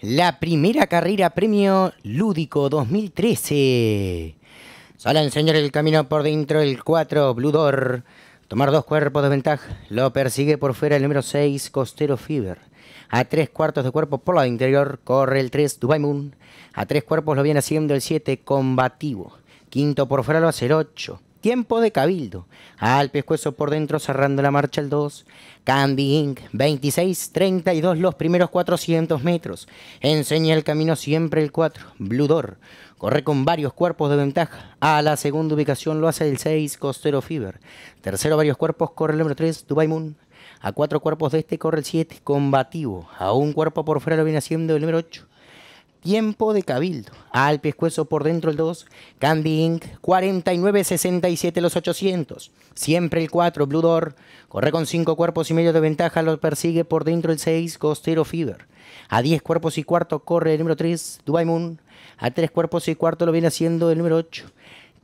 la primera carrera premio lúdico 2013. Solo enseñar el camino por dentro el 4, Bludor. Tomar dos cuerpos de ventaja. Lo persigue por fuera el número 6, Costero Fever. A tres cuartos de cuerpo por la interior corre el 3, Dubai Moon. A tres cuerpos lo viene haciendo el 7, Combativo. Quinto por fuera lo hace el 8. Tiempo de cabildo. Al pescuezo por dentro cerrando la marcha el 2. Candy Inc. 26, 32 los primeros 400 metros. Enseña el camino siempre el 4. Blue Door. Corre con varios cuerpos de ventaja. A la segunda ubicación lo hace el 6, Costero Fever. Tercero varios cuerpos corre el número 3, Dubai Moon. A cuatro cuerpos de este corre el 7, Combativo. A un cuerpo por fuera lo viene haciendo el número 8. Tiempo de cabildo. Al pescuezo por dentro el 2. Candy Inc. 49-67 los 800. Siempre el 4. Blue Door. Corre con 5 cuerpos y medio de ventaja. Lo persigue por dentro el 6. Costero Fever. A 10 cuerpos y cuarto corre el número 3. Dubai Moon. A 3 cuerpos y cuarto lo viene haciendo el número 8.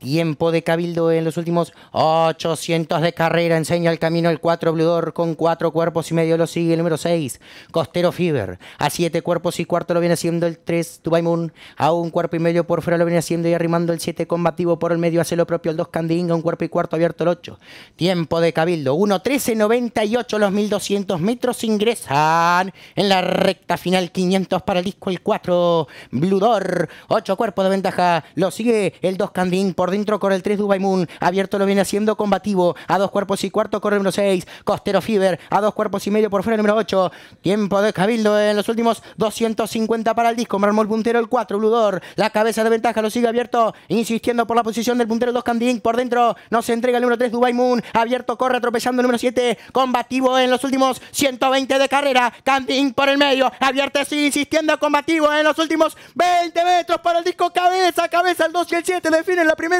Tiempo de Cabildo en los últimos 800 de carrera. Enseña el camino el 4 Bludor con 4 cuerpos y medio. Lo sigue el número 6, Costero Fever. A 7 cuerpos y cuarto lo viene haciendo el 3, Dubai Moon. A un cuerpo y medio por fuera lo viene haciendo y arrimando el 7 combativo por el medio. Hace lo propio el 2 A Un cuerpo y cuarto abierto el 8. Tiempo de Cabildo. 1, 13, 98. Los 1200 metros ingresan en la recta final. 500 para el disco el 4, Bludor. 8 cuerpos de ventaja. Lo sigue el 2 Candín por dentro corre el 3 Dubai Moon, abierto lo viene haciendo combativo, a dos cuerpos y cuarto corre el número 6, Costero Fever, a dos cuerpos y medio por fuera el número 8, tiempo de Cabildo en los últimos 250 para el disco, Marmol puntero el 4, Ludor. la cabeza de ventaja lo sigue abierto, insistiendo por la posición del puntero 2 Candín, por dentro no se entrega el número 3 Dubai Moon, abierto corre atropellando el número 7, combativo en los últimos 120 de carrera, Candín por el medio, abierto sigue insistiendo combativo en los últimos 20 metros para el disco, cabeza, cabeza el 2 y el 7, definen la primera